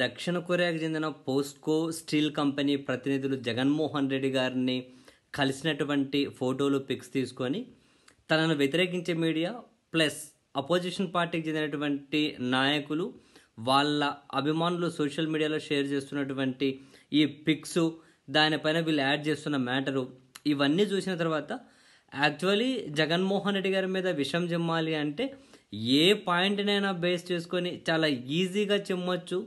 దక్షిణ కొరియాకు చెందిన POSCO steel company ప్రతినిధులు జగన్మోహన్ రెడ్డి గారిని కలిసినటువంటి ఫోటోలు పిక్స్ తీసుకొని తనను వ్యతిరేకించే మీడియా ప్లస్ అపోజిషన్ పార్టీకి చెందినటువంటి నాయకులు వాళ్ళ అభిమానులు సోషల్ మీడియాలో షేర్ చేస్తున్నటువంటి ఈ పిక్స్ దానిపైన వీళ్ళు యాడ్ చేస్తున్న మ్యాటరు ఇవన్నీ చూసిన తర్వాత యాక్చువల్లీ జగన్మోహన్ రెడ్డి గారి మీద విషం చెమ్మాలి అంటే ఏ పాయింట్నైనా బేస్ చేసుకొని చాలా ఈజీగా చెమ్మొచ్చు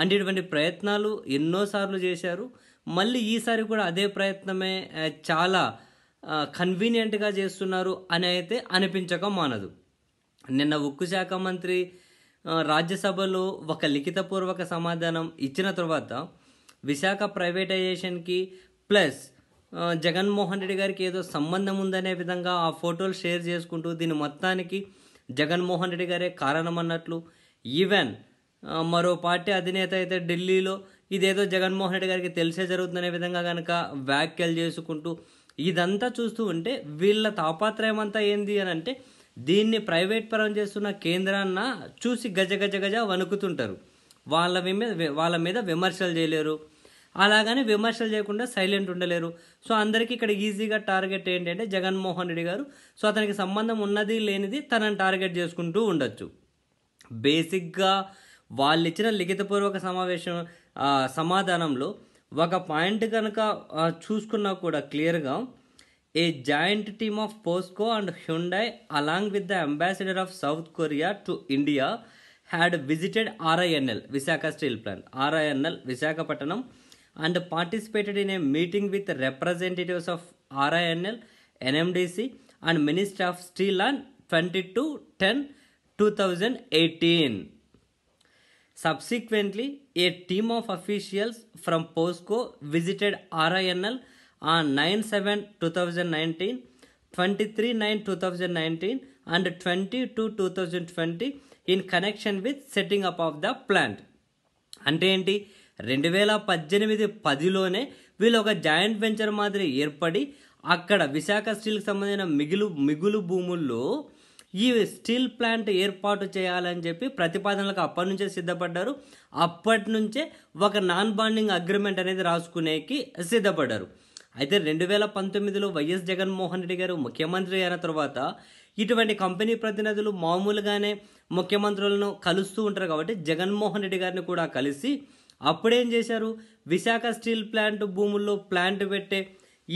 అంటే ఇటువంటి ప్రయత్నాలు ఎన్నోసార్లు చేశారు మళ్ళీ ఈసారి కూడా అదే ప్రయత్నమే చాలా కన్వీనియంట్గా చేస్తున్నారు అని అయితే అనిపించక మానదు నిన్న ఉక్కు శాఖ మంత్రి రాజ్యసభలో ఒక లిఖితపూర్వక సమాధానం ఇచ్చిన తర్వాత విశాఖ ప్రైవేటైజేషన్కి ప్లస్ జగన్మోహన్ రెడ్డి గారికి ఏదో సంబంధం ఉందనే విధంగా ఆ ఫోటోలు షేర్ చేసుకుంటూ దీని మొత్తానికి జగన్మోహన్ రెడ్డి గారే కారణమన్నట్లు ఈవెన్ మరో పార్టీ అధినేత అయితే ఢిల్లీలో ఇదేదో జగన్మోహన్ రెడ్డి గారికి తెలిసే జరుగుతుందనే విధంగా కనుక వ్యాఖ్యలు చేసుకుంటూ ఇదంతా చూస్తూ ఉంటే వీళ్ళ తాపాత్రయం అంతా ఏంది అని అంటే దీన్ని ప్రైవేట్ పరం చేస్తున్న కేంద్రాన్న చూసి గజ గజ గజ వణుకుతుంటారు వాళ్ళ మీద వాళ్ళ మీద విమర్శలు చేయలేరు అలాగని విమర్శలు చేయకుండా సైలెంట్ ఉండలేరు సో అందరికీ ఇక్కడ ఈజీగా టార్గెట్ ఏంటంటే జగన్మోహన్ రెడ్డి గారు సో అతనికి సంబంధం ఉన్నది లేనిది తనని టార్గెట్ చేసుకుంటూ ఉండొచ్చు బేసిక్గా వాళ్ళు ఇచ్చిన లిఖితపూర్వక సమావేశం సమాధానంలో ఒక పాయింట్ కనుక చూసుకున్నా కూడా క్లియర్గా a joint team of POSCO and Hyundai along with the ambassador of South Korea to India had visited RINL Visakha steel plant RINL Visakhapatnam and participated in a meeting with representatives of RINL NMDC and minister of steel and twenty two ten two thousand eighteen Subsequently, a team of officials from POSCO visited RINL on 9 7 2019, 23 9 2019, and 22 2020 in connection with setting up of the plant. అంటే ఏంటి రెండు వేల పద్దెనిమిది పదిలోనే వీళ్ళు ఒక joint venture మాదిరి ఏర్పడి అక్కడ విశాఖ స్టీల్కి సంబంధించిన మిగులు మిగులు భూముల్లో ఈ స్టీల్ ప్లాంట్ ఏర్పాటు చేయాలని చెప్పి ప్రతిపాదనలకు అప్పటి నుంచే సిద్ధపడ్డారు అప్పటి నుంచే ఒక నాన్ బాండింగ్ అగ్రిమెంట్ అనేది రాసుకునేకి సిద్ధపడ్డారు అయితే రెండు వేల పంతొమ్మిదిలో వైఎస్ జగన్మోహన్ రెడ్డి గారు ముఖ్యమంత్రి అయిన తర్వాత ఇటువంటి కంపెనీ ప్రతినిధులు మామూలుగానే ముఖ్యమంత్రులను కలుస్తూ ఉంటారు కాబట్టి జగన్మోహన్ రెడ్డి గారిని కూడా కలిసి అప్పుడేం చేశారు విశాఖ స్టీల్ ప్లాంట్ భూముల్లో ప్లాంట్ పెట్టే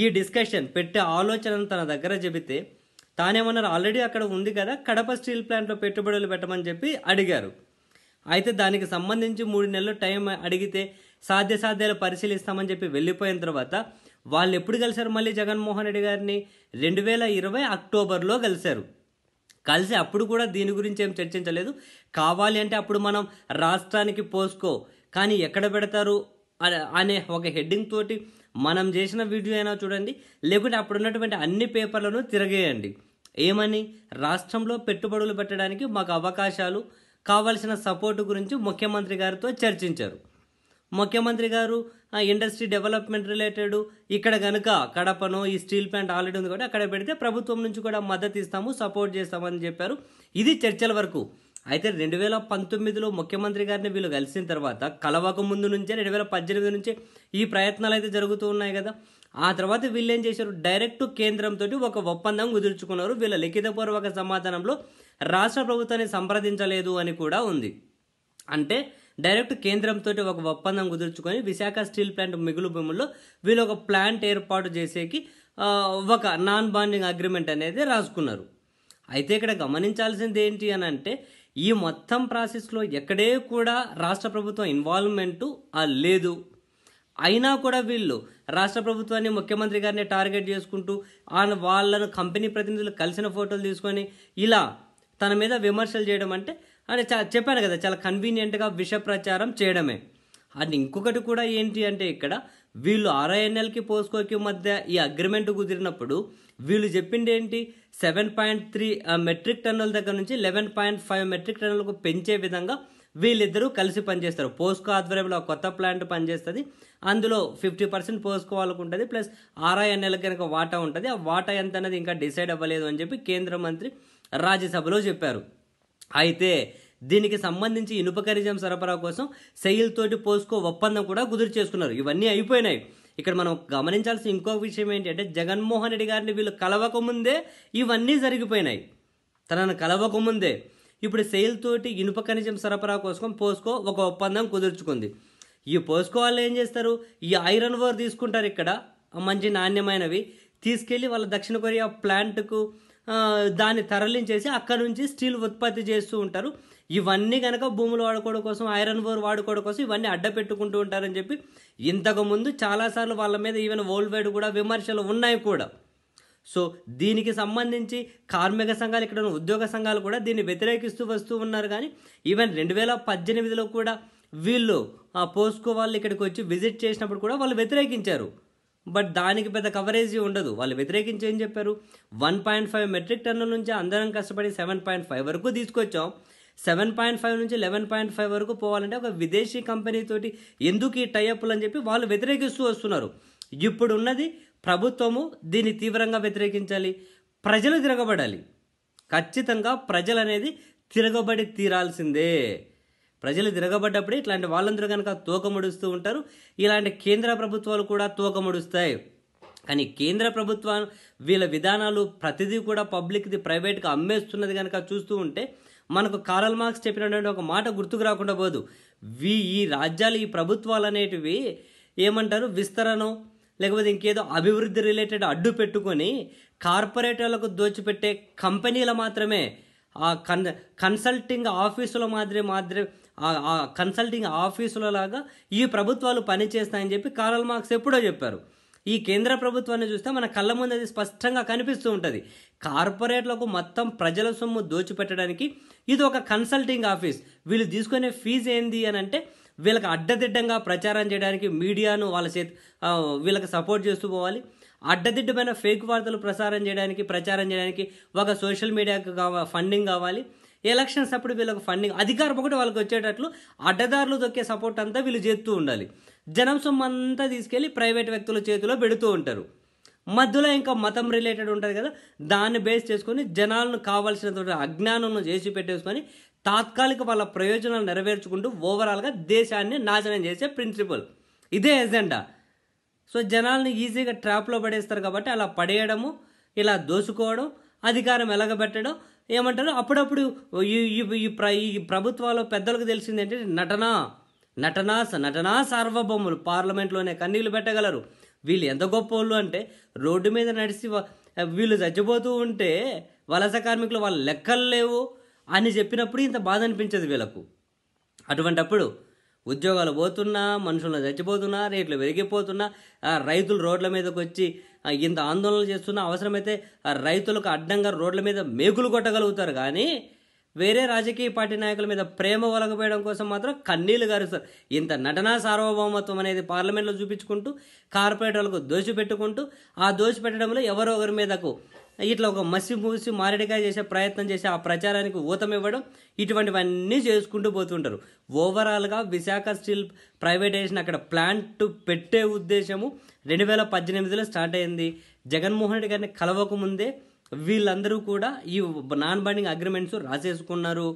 ఈ డిస్కషన్ పెట్టే ఆలోచనను తన దగ్గర చెబితే తానేమన్నారు ఆల్రెడీ అక్కడ ఉంది కదా కడప స్టీల్ ప్లాంట్లో పెట్టుబడులు పెట్టమని చెప్పి అడిగారు అయితే దానికి సంబంధించి మూడు నెలలు టైం అడిగితే సాధ్యసాధ్యాలు పరిశీలిస్తామని చెప్పి వెళ్ళిపోయిన తర్వాత వాళ్ళు ఎప్పుడు కలిశారు మళ్ళీ జగన్మోహన్ రెడ్డి గారిని రెండు వేల ఇరవై అక్టోబర్లో కలిశారు కలిసి అప్పుడు కూడా దీని గురించి ఏం చర్చించలేదు కావాలి అంటే అప్పుడు మనం రాష్ట్రానికి పోసుకో కానీ ఎక్కడ పెడతారు అనే ఒక హెడ్డింగ్ తోటి మనం చేసిన వీడియో అయినా చూడండి లేకుంటే అప్పుడు ఉన్నటువంటి అన్ని పేపర్లను తిరగేయండి ఏమని రాష్ట్రంలో పెట్టుబడులు పెట్టడానికి మాకు అవకాశాలు కావలసిన సపోర్టు గురించి ముఖ్యమంత్రి గారితో చర్చించారు ముఖ్యమంత్రి గారు ఇండస్ట్రీ డెవలప్మెంట్ రిలేటెడ్ ఇక్కడ కనుక కడపను ఈ స్టీల్ ప్లాంట్ ఆల్రెడీ ఉంది కూడా అక్కడ పెడితే ప్రభుత్వం నుంచి కూడా మద్దతు ఇస్తాము సపోర్ట్ చేస్తామని చెప్పారు ఇది చర్చల వరకు అయితే రెండు వేల పంతొమ్మిదిలో ముఖ్యమంత్రి గారిని వీళ్ళు కలిసిన తర్వాత కలవక ముందు నుంచే రెండు వేల పద్దెనిమిది నుంచే ఈ ప్రయత్నాలు అయితే జరుగుతూ ఉన్నాయి కదా ఆ తర్వాత వీళ్ళు ఏం చేశారు డైరెక్ట్ కేంద్రంతో ఒక ఒప్పందం కుదుర్చుకున్నారు వీళ్ళ లిఖితపూర్వక సమాధానంలో రాష్ట్ర ప్రభుత్వాన్ని సంప్రదించలేదు అని కూడా ఉంది అంటే డైరెక్ట్ కేంద్రంతో ఒక ఒప్పందం కుదుర్చుకొని విశాఖ స్టీల్ ప్లాంట్ మిగులు భూముల్లో వీళ్ళు ఒక ప్లాంట్ ఏర్పాటు చేసేకి ఒక నాన్ బాండింగ్ అగ్రిమెంట్ అనేది రాసుకున్నారు అయితే ఇక్కడ గమనించాల్సింది ఏంటి అని అంటే ఈ మొత్తం ప్రాసెస్లో ఎక్కడే కూడా రాష్ట్ర ప్రభుత్వం ఇన్వాల్వ్మెంటు లేదు అయినా కూడా వీళ్ళు రాష్ట్ర ప్రభుత్వాన్ని ముఖ్యమంత్రి గారిని టార్గెట్ చేసుకుంటూ ఆయన వాళ్ళను కంపెనీ ప్రతినిధులు కలిసిన ఫోటోలు తీసుకొని ఇలా తన మీద విమర్శలు చేయడం అంటే అంటే చెప్పాను కదా చాలా కన్వీనియంట్గా విష ప్రచారం చేయడమే అండ్ ఇంకొకటి కూడా ఏంటి అంటే ఇక్కడ వీళ్ళు ఆర్ఐఎన్ఎల్కి పోస్కోకి మధ్య ఈ అగ్రిమెంట్ కుదిరినప్పుడు వీళ్ళు చెప్పింది ఏంటి సెవెన్ పాయింట్ త్రీ మెట్రిక్ టన్నుల దగ్గర నుంచి లెవెన్ పాయింట్ ఫైవ్ మెట్రిక్ టన్నులకు పెంచే విధంగా వీళ్ళిద్దరూ కలిసి పనిచేస్తారు పోస్కో ఆధ్వర్యంలో కొత్త ప్లాంట్ పనిచేస్తుంది అందులో ఫిఫ్టీ పర్సెంట్ పోస్కో వాళ్ళకు ఉంటుంది ప్లస్ ఆర్ఐఎన్ఎల్కి కనుక వాటా ఉంటుంది ఆ వాటా ఎంత అనేది ఇంకా డిసైడ్ అవ్వలేదు అని చెప్పి కేంద్ర మంత్రి రాజ్యసభలో చెప్పారు అయితే దీనికి సంబంధించి ఇనుప ఖనిజం సరఫరా కోసం సెయిల్ తోటి పోస్కో ఒప్పందం కూడా కుదురు చేసుకున్నారు ఇవన్నీ అయిపోయినాయి ఇక్కడ మనం గమనించాల్సిన ఇంకో విషయం ఏంటంటే జగన్మోహన్ రెడ్డి గారిని వీళ్ళు కలవకముందే ఇవన్నీ జరిగిపోయినాయి తనను కలవకముందే ఇప్పుడు సెయిల్ తోటి ఇనుప ఖనిజం సరఫరా కోసం పోస్కో ఒక ఒప్పందం కుదుర్చుకుంది ఈ పోస్కో వాళ్ళు ఏం చేస్తారు ఈ ఐరన్ ఓర్ తీసుకుంటారు ఇక్కడ మంచి నాణ్యమైనవి తీసుకెళ్ళి వాళ్ళ దక్షిణ కొరియా ప్లాంట్కు దాన్ని తరలించేసి అక్కడ నుంచి స్టీల్ ఉత్పత్తి చేస్తూ ఉంటారు ఇవన్నీ కనుక భూములు వాడుకోవడం కోసం ఐరన్ వోర్ వాడుకోవడం కోసం ఇవన్నీ అడ్డపెట్టుకుంటూ ఉంటారని చెప్పి ఇంతకుముందు చాలాసార్లు వాళ్ళ మీద ఈవెన్ వరల్డ్ వైడ్ కూడా విమర్శలు ఉన్నాయి కూడా సో దీనికి సంబంధించి కార్మిక సంఘాలు ఇక్కడ ఉన్న ఉద్యోగ సంఘాలు కూడా దీన్ని వ్యతిరేకిస్తూ వస్తూ ఉన్నారు కానీ ఈవెన్ రెండు వేల పద్దెనిమిదిలో కూడా వీళ్ళు ఆ పోస్కో వాళ్ళు ఇక్కడికి వచ్చి విజిట్ చేసినప్పుడు కూడా వాళ్ళు వ్యతిరేకించారు బట్ దానికి పెద్ద కవరేజ్ ఉండదు వాళ్ళు వ్యతిరేకించేం చెప్పారు వన్ పాయింట్ ఫైవ్ మెట్రిక్ టన్నుల నుంచి అందరం కష్టపడి సెవెన్ పాయింట్ ఫైవ్ వరకు తీసుకొచ్చాం సెవెన్ పాయింట్ ఫైవ్ నుంచి లెవెన్ పాయింట్ ఫైవ్ వరకు పోవాలంటే ఒక విదేశీ కంపెనీతోటి ఎందుకు ఈ టైఅప్లు అని చెప్పి వాళ్ళు వ్యతిరేకిస్తూ వస్తున్నారు ఇప్పుడు ఉన్నది ప్రభుత్వము దీన్ని తీవ్రంగా వ్యతిరేకించాలి ప్రజలు తిరగబడాలి ఖచ్చితంగా ప్రజలు అనేది తిరగబడి తీరాల్సిందే ప్రజలు తిరగబడ్డప్పుడే ఇట్లాంటి వాళ్ళందరూ కనుక తోకముడుస్తూ ఉంటారు ఇలాంటి కేంద్ర ప్రభుత్వాలు కూడా తోకముడుస్తాయి కానీ కేంద్ర ప్రభుత్వం వీళ్ళ విధానాలు ప్రతిదీ కూడా పబ్లిక్ది ప్రైవేట్గా అమ్మేస్తున్నది కనుక చూస్తూ ఉంటే మనకు కారల్ మార్క్స్ చెప్పినటువంటి ఒక మాట గుర్తుకు రాకుండా పోదు వీ ఈ రాజ్యాలు ఈ ప్రభుత్వాలు అనేటివి ఏమంటారు విస్తరణం లేకపోతే ఇంకేదో అభివృద్ధి రిలేటెడ్ అడ్డు పెట్టుకొని కార్పొరేటర్లకు దోచిపెట్టే కంపెనీలు మాత్రమే ఆ కన్ కన్సల్టింగ్ ఆఫీసుల మాదిరి మాదిరి ఆ కన్సల్టింగ్ ఆఫీసులలాగా ఈ ప్రభుత్వాలు పనిచేస్తాయని చెప్పి కారల్ మార్క్స్ ఎప్పుడో చెప్పారు ఈ కేంద్ర ప్రభుత్వాన్ని చూస్తే మన కళ్ళ ముందు అది స్పష్టంగా కనిపిస్తూ ఉంటుంది కార్పొరేట్లకు మొత్తం ప్రజల సొమ్ము దోచిపెట్టడానికి ఇది ఒక కన్సల్టింగ్ ఆఫీస్ వీళ్ళు తీసుకునే ఫీజు ఏంది అని అంటే వీళ్ళకి అడ్డదిడ్డంగా ప్రచారం చేయడానికి మీడియాను వాళ్ళ చేతి వీళ్ళకి సపోర్ట్ చేస్తూ పోవాలి అడ్డదిడ్డమైన ఫేక్ వార్తలు ప్రసారం చేయడానికి ప్రచారం చేయడానికి ఒక సోషల్ మీడియాకు కావ ఫండింగ్ కావాలి ఎలక్షన్స్ అప్పుడు వీళ్ళకి ఫండింగ్ అధికారం ఒకటి వాళ్ళకి వచ్చేటట్లు అడ్డదారులు దొక్కే సపోర్ట్ అంతా వీళ్ళు చేస్తూ ఉండాలి జనం సొమ్మంతా తీసుకెళ్ళి ప్రైవేట్ వ్యక్తుల చేతిలో పెడుతూ ఉంటారు మధ్యలో ఇంకా మతం రిలేటెడ్ ఉంటుంది కదా దాన్ని బేస్ చేసుకొని జనాలను కావాల్సినటువంటి అజ్ఞానం చేసి పెట్టేసుకొని తాత్కాలిక వాళ్ళ ప్రయోజనాలు నెరవేర్చుకుంటూ ఓవరాల్గా దేశాన్ని నాశనం చేసే ప్రిన్సిపల్ ఇదే ఎజెండా సో జనాల్ని ఈజీగా ట్రాప్లో పడేస్తారు కాబట్టి అలా పడేయడము ఇలా దోసుకోవడం అధికారం ఎలగబెట్టడం ఏమంటారు అప్పుడప్పుడు ఈ ప్ర ఈ ప్రభుత్వాలు పెద్దలకు తెలిసింది ఏంటంటే నటన నటనా నటనా సార్వభౌములు పార్లమెంట్లోనే కన్నీళ్ళు పెట్టగలరు వీళ్ళు ఎంత గొప్ప వాళ్ళు అంటే రోడ్డు మీద నడిచి వీళ్ళు చచ్చిపోతూ ఉంటే వలస కార్మికులు వాళ్ళ లెక్కలు లేవు అని చెప్పినప్పుడు ఇంత బాధ అనిపించదు వీళ్ళకు అటువంటప్పుడు ఉద్యోగాలు పోతున్నా మనుషులను చచ్చిపోతున్నా రేట్లు పెరిగిపోతున్నా రైతులు రోడ్ల మీదకి వచ్చి ఇంత ఆందోళనలు చేస్తున్నా అవసరమైతే రైతులకు అడ్డంగా రోడ్ల మీద మేకులు కొట్టగలుగుతారు కానీ వేరే రాజకీయ పార్టీ నాయకుల మీద ప్రేమ ఒలగబోయడం కోసం మాత్రం కన్నీళ్లు గారుస్తారు ఇంత నటనా సార్వభౌమత్వం అనేది పార్లమెంట్లో చూపించుకుంటూ కార్పొరేటర్లకు పెట్టుకుంటూ ఆ పెట్టడంలో ఎవరో ఒకరి మీదకు ఇట్లా ఒక మసి మూసి మారడికాయ చేసే ప్రయత్నం చేసి ఆ ప్రచారానికి ఊతమివ్వడం ఇటువంటివన్నీ చేసుకుంటూ పోతుంటారు ఓవరాల్గా విశాఖ స్టీల్ ప్రైవేటైజేషన్ అక్కడ ప్లాంట్ పెట్టే ఉద్దేశము రెండు వేల పద్దెనిమిదిలో స్టార్ట్ అయింది జగన్మోహన్ రెడ్డి గారిని కలవకముందే వీళ్ళందరూ కూడా ఈ నాన్ బైండింగ్ అగ్రిమెంట్స్ రాసేసుకున్నారు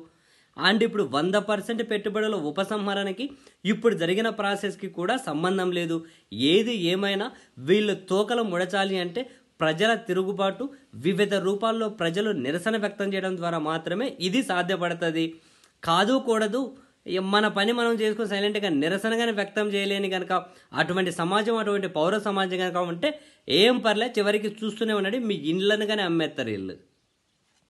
అండ్ ఇప్పుడు వంద పర్సెంట్ పెట్టుబడుల ఉపసంహరణకి ఇప్పుడు జరిగిన ప్రాసెస్కి కూడా సంబంధం లేదు ఏది ఏమైనా వీళ్ళు తోకలు ముడచాలి అంటే ప్రజల తిరుగుబాటు వివిధ రూపాల్లో ప్రజలు నిరసన వ్యక్తం చేయడం ద్వారా మాత్రమే ఇది సాధ్యపడుతుంది కాదు కూడదు మన పని మనం చేసుకుని సైలెంట్గా నిరసనగానే వ్యక్తం చేయలేని కనుక అటువంటి సమాజం అటువంటి పౌర సమాజం కనుక ఉంటే ఏం పర్లేదు చివరికి చూస్తూనే ఉన్నాడు మీ ఇండ్లను కానీ అమ్మేస్తారు వీళ్ళు